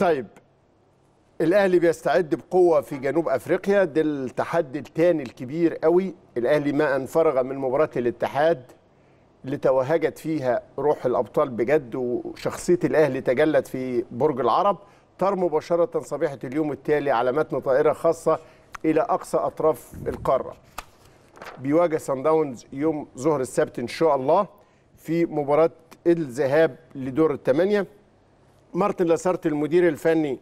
طيب الاهلي بيستعد بقوه في جنوب افريقيا ده التحدي الثاني الكبير قوي الاهلي ما ان فرغ من مباراه الاتحاد اللي توهجت فيها روح الابطال بجد وشخصيه الاهلي تجلت في برج العرب طار مباشره صبيحه اليوم التالي على متن طائره خاصه الى اقصى اطراف القاره بيواجه سان داونز يوم ظهر السبت ان شاء الله في مباراه الذهاب لدور الثمانيه مارتن لاسارت المدير الفني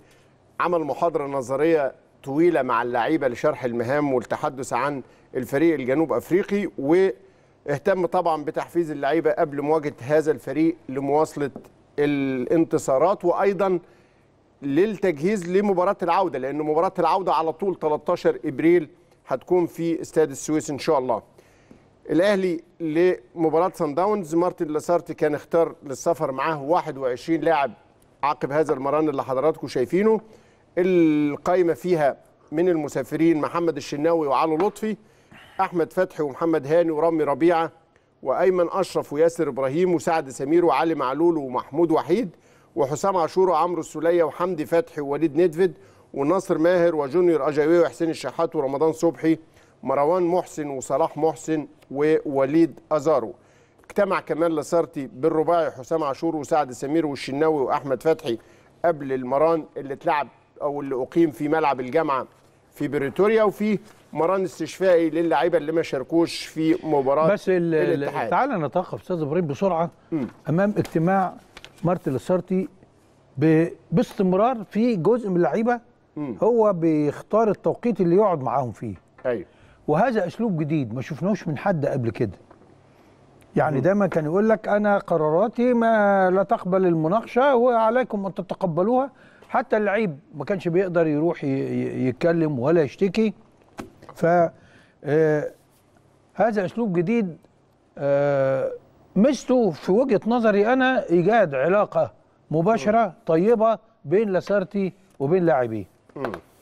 عمل محاضره نظريه طويله مع اللعيبه لشرح المهام والتحدث عن الفريق الجنوب افريقي واهتم طبعا بتحفيز اللعيبه قبل مواجهه هذا الفريق لمواصله الانتصارات وايضا للتجهيز لمباراه العوده لان مباراه العوده على طول 13 ابريل هتكون في استاد السويس ان شاء الله. الاهلي لمباراه سان داونز مارتن لاسارتي كان اختار للسفر معاه 21 لاعب عقب هذا المران اللي حضراتكم شايفينه القايمه فيها من المسافرين محمد الشناوي وعلو لطفي احمد فتحي ومحمد هاني ورامي ربيعه وايمن اشرف وياسر ابراهيم وسعد سمير وعلي معلول ومحمود وحيد وحسام عاشور وعمرو السوليه وحمدي فتحي ووليد ندفد وناصر ماهر وجونيور اجاوي وحسين الشحات ورمضان صبحي مروان محسن وصلاح محسن ووليد ازارو اجتمع كمال لاسارتي بالرباعي حسام عاشور وسعد سمير والشناوي واحمد فتحي قبل المران اللي اتلعب او اللي اقيم في ملعب الجامعه في بريتوريا وفي مران استشفائي للاعيبه اللي ما شاركوش في مباراه بس الاتحاد تعال نتوقف استاذ ابراهيم بسرعه م. امام اجتماع مارتن لاسارتي باستمرار في جزء من اللعيبه هو بيختار التوقيت اللي يقعد معاهم فيه ايوه وهذا اسلوب جديد ما شفناهوش من حد قبل كده يعني دايما كان يقول لك انا قراراتي ما لا تقبل المناقشه وعليكم ان تتقبلوها حتى اللعيب ما كانش بيقدر يروح يتكلم ولا يشتكي ف آه، هذا اسلوب جديد آه، مستو في وجهه نظري انا ايجاد علاقه مباشره طيبه بين لاسارتي وبين لاعبيه